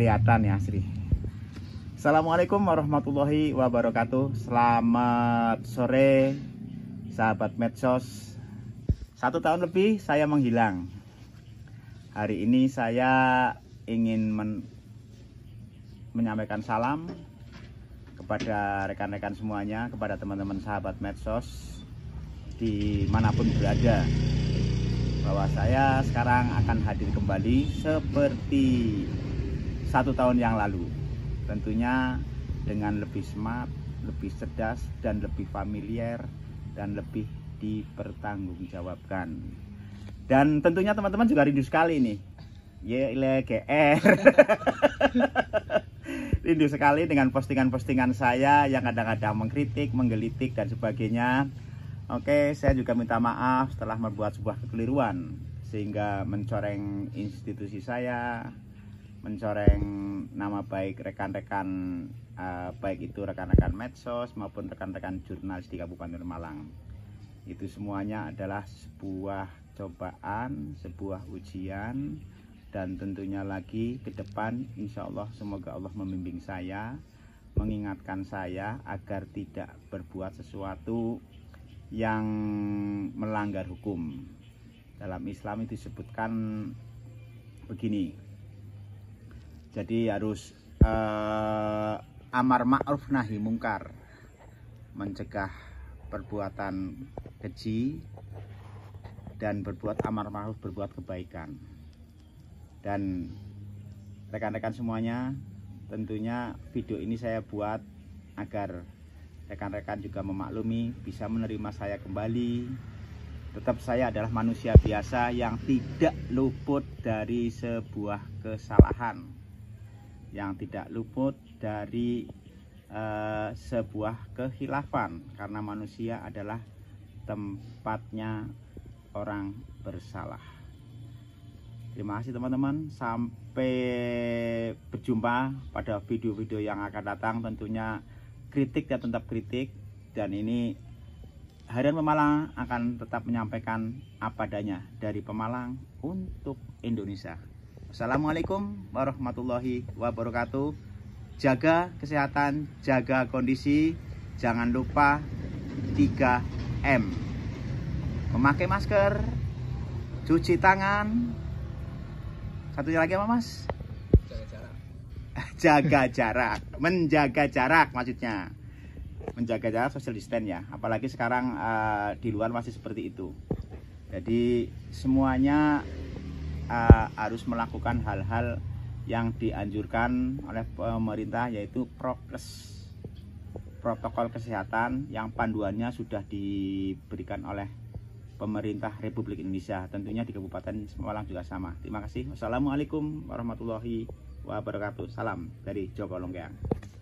kelihatan ya Sri. Assalamualaikum warahmatullahi wabarakatuh Selamat sore sahabat medsos Satu tahun lebih saya menghilang Hari ini saya ingin men menyampaikan salam kepada rekan-rekan semuanya Kepada teman-teman sahabat medsos Dimanapun berada bahwa saya sekarang akan hadir kembali seperti satu tahun yang lalu. Tentunya dengan lebih smart, lebih cerdas, dan lebih familiar, dan lebih dipertanggungjawabkan. Dan tentunya teman-teman juga rindu sekali nih. ya GR. Er. rindu sekali dengan postingan-postingan saya yang kadang-kadang mengkritik, menggelitik, dan sebagainya. Oke, saya juga minta maaf setelah membuat sebuah kekeliruan sehingga mencoreng institusi saya, mencoreng nama baik rekan-rekan uh, baik itu rekan-rekan medsos maupun rekan-rekan jurnalis di Kabupaten Malang. Itu semuanya adalah sebuah cobaan, sebuah ujian dan tentunya lagi ke depan insya Allah semoga Allah membimbing saya mengingatkan saya agar tidak berbuat sesuatu yang melanggar hukum. Dalam Islam itu disebutkan begini, jadi harus uh, amar ma'ruf nahi mungkar mencegah perbuatan keji dan berbuat amar ma'ruf berbuat kebaikan dan rekan-rekan semuanya tentunya video ini saya buat agar rekan-rekan juga memaklumi bisa menerima saya kembali tetap saya adalah manusia biasa yang tidak luput dari sebuah kesalahan yang tidak luput dari eh, sebuah kehilafan karena manusia adalah tempatnya orang bersalah. Terima kasih teman-teman, sampai berjumpa pada video-video yang akan datang tentunya kritik dan tetap kritik dan ini Harian Pemalang akan tetap menyampaikan apa adanya dari Pemalang untuk Indonesia. Assalamualaikum warahmatullahi wabarakatuh. Jaga kesehatan, jaga kondisi, jangan lupa 3M. Memakai masker, cuci tangan. Satunya lagi apa, Mas? Jaga jarak. jaga jarak, menjaga jarak maksudnya. Menjaga jarak social distance ya. Apalagi sekarang uh, di luar masih seperti itu. Jadi semuanya uh, harus melakukan hal-hal yang dianjurkan oleh pemerintah yaitu prokes protokol kesehatan yang panduannya sudah diberikan oleh pemerintah Republik Indonesia tentunya di Kabupaten Malang juga sama terima kasih wassalamualaikum warahmatullahi wabarakatuh salam dari Joko Longgang.